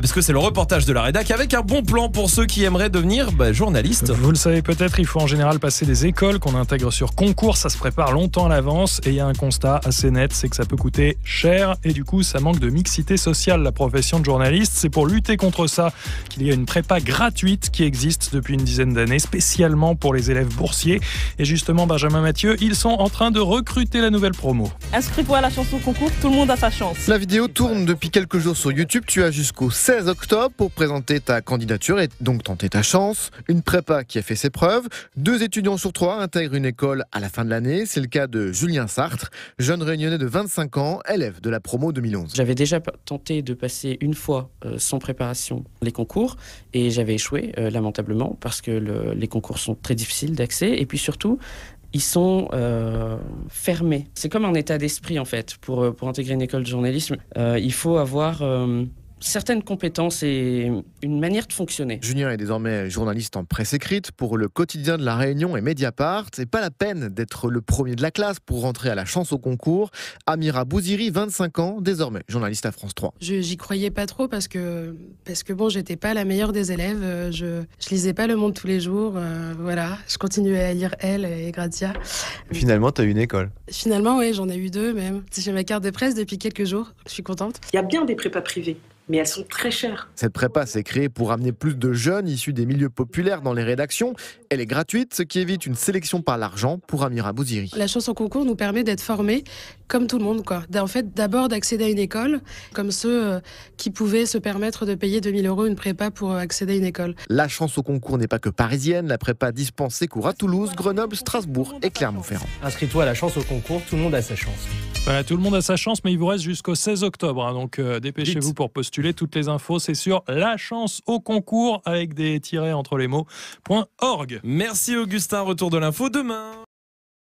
parce que c'est le reportage de la rédac avec un bon plan pour ceux qui aimeraient devenir bah, journalistes. Vous le savez peut-être, il faut en général passer des écoles qu'on intègre sur concours, ça se prépare longtemps à l'avance et il y a un constat assez net, c'est que ça peut coûter cher et du coup ça manque de mixité sociale la profession de journaliste. C'est pour lutter contre ça qu'il y a une prépa gratuite qui existe depuis une dizaine d'années spécialement pour les élèves boursiers et justement Benjamin Mathieu, ils sont en train de recruter la nouvelle promo. Inscris-toi à la chanson concours, tout le monde a sa chance. La vidéo tourne depuis quelques jours sur YouTube, tu as jusqu'au 16 octobre pour présenter ta candidature et donc tenter ta chance. Une prépa qui a fait ses preuves. Deux étudiants sur trois intègrent une école à la fin de l'année. C'est le cas de Julien Sartre, jeune réunionnais de 25 ans, élève de la promo 2011. J'avais déjà tenté de passer une fois euh, sans préparation les concours et j'avais échoué euh, lamentablement parce que les concours sont très difficiles d'accès et puis surtout ils sont euh, fermés. C'est comme un état d'esprit en fait. Pour, pour intégrer une école de journalisme, il faut avoir certaines compétences et une manière de fonctionner. Julien est désormais journaliste en presse écrite pour le quotidien de La Réunion et Mediapart. C'est pas la peine d'être le premier de la classe pour rentrer à la chance au concours. Amira Bouziri, 25 ans, désormais journaliste à France 3. J'y croyais pas trop parce que, parce que bon, j'étais pas la meilleure des élèves. Euh, je, lisais pas Le Monde tous les jours. Euh, voilà, je continuais à lire Elle et Gratia. Finalement, t'as eu une école. Finalement, oui, j'en ai eu deux même. J'ai ma carte de presse depuis quelques jours. Je suis contente. Il y a bien des prépas privés mais elles sont très chères. Cette prépa s'est créée pour amener plus de jeunes issus des milieux populaires dans les rédactions. Elle est gratuite, ce qui évite une sélection par l'argent pour Amira Bouziri. La chance au concours nous permet d'être formés comme tout le monde. Quoi. En fait, d'abord d'accéder à une école, comme ceux euh, qui pouvaient se permettre de payer 2000 euros une prépa pour euh, accéder à une école. La chance au concours n'est pas que parisienne. La prépa dispensée court à Toulouse, Grenoble, Strasbourg et Clermont-Ferrand. Inscris-toi à la chance au concours, tout le monde a sa chance tout le monde a sa chance, mais il vous reste jusqu'au 16 octobre. Hein, donc euh, dépêchez-vous pour postuler. Toutes les infos, c'est sur la chance au concours avec des tirets entre les mots.org. Merci Augustin, retour de l'info demain.